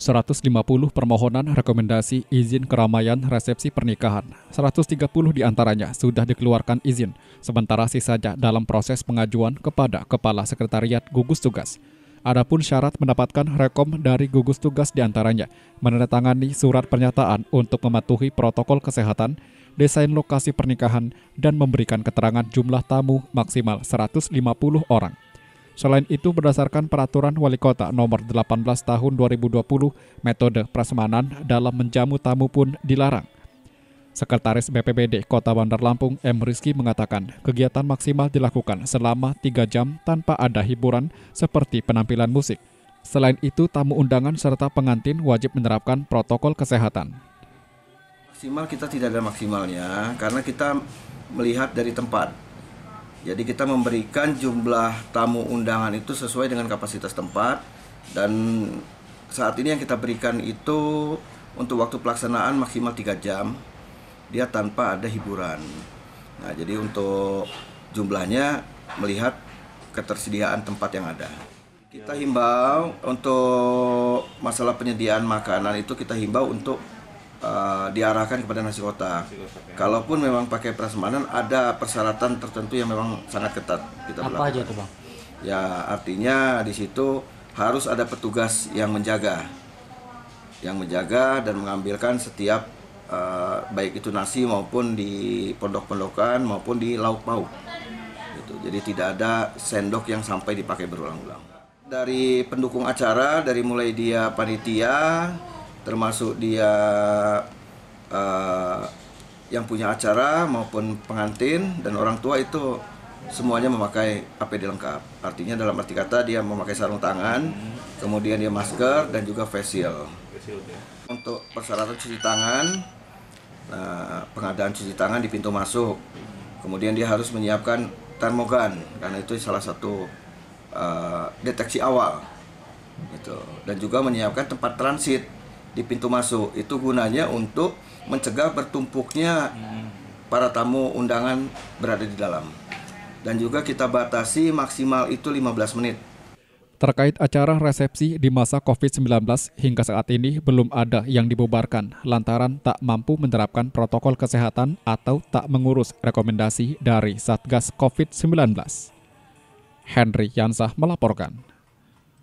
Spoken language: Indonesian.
150 permohonan rekomendasi izin keramaian resepsi pernikahan. 130 diantaranya sudah dikeluarkan izin, sementara sisanya dalam proses pengajuan kepada Kepala Sekretariat Gugus Tugas. Adapun syarat mendapatkan rekom dari gugus tugas diantaranya menandatangani surat pernyataan untuk mematuhi protokol kesehatan, desain lokasi pernikahan, dan memberikan keterangan jumlah tamu maksimal 150 orang. Selain itu, berdasarkan peraturan wali kota nomor 18 tahun 2020, metode prasmanan dalam menjamu tamu pun dilarang. Sekretaris BPBD Kota Bandar Lampung M. Rizky mengatakan kegiatan maksimal dilakukan selama 3 jam tanpa ada hiburan seperti penampilan musik. Selain itu, tamu undangan serta pengantin wajib menerapkan protokol kesehatan. Maksimal kita tidak ada maksimalnya karena kita melihat dari tempat jadi kita memberikan jumlah tamu undangan itu sesuai dengan kapasitas tempat dan saat ini yang kita berikan itu untuk waktu pelaksanaan maksimal 3 jam. Dia tanpa ada hiburan. Nah, jadi untuk jumlahnya melihat ketersediaan tempat yang ada. Kita himbau untuk masalah penyediaan makanan itu kita himbau untuk uh, diarahkan kepada nasi kotak. Ya. Kalaupun memang pakai prasmanan ada persyaratan tertentu yang memang sangat ketat kita Apa aja itu, Bang? Ya, artinya di situ harus ada petugas yang menjaga. Yang menjaga dan mengambilkan setiap uh, baik itu nasi maupun di pondok-pondokan maupun di lauk pauk. Gitu. Jadi tidak ada sendok yang sampai dipakai berulang-ulang. Dari pendukung acara, dari mulai dia panitia, termasuk dia uh, yang punya acara maupun pengantin dan orang tua itu semuanya memakai APD lengkap. Artinya dalam arti kata dia memakai sarung tangan, kemudian dia masker dan juga facial. shield. Untuk persyaratan cuci tangan, eh, pengadaan cuci tangan di pintu masuk. Kemudian dia harus menyiapkan termogan karena itu salah satu eh, deteksi awal. Gitu. Dan juga menyiapkan tempat transit di pintu masuk itu gunanya untuk mencegah bertumpuknya para tamu undangan berada di dalam dan juga kita batasi maksimal itu 15 menit. Terkait acara resepsi di masa COVID-19 hingga saat ini belum ada yang dibubarkan lantaran tak mampu menerapkan protokol kesehatan atau tak mengurus rekomendasi dari Satgas COVID-19. Henry Yansah melaporkan.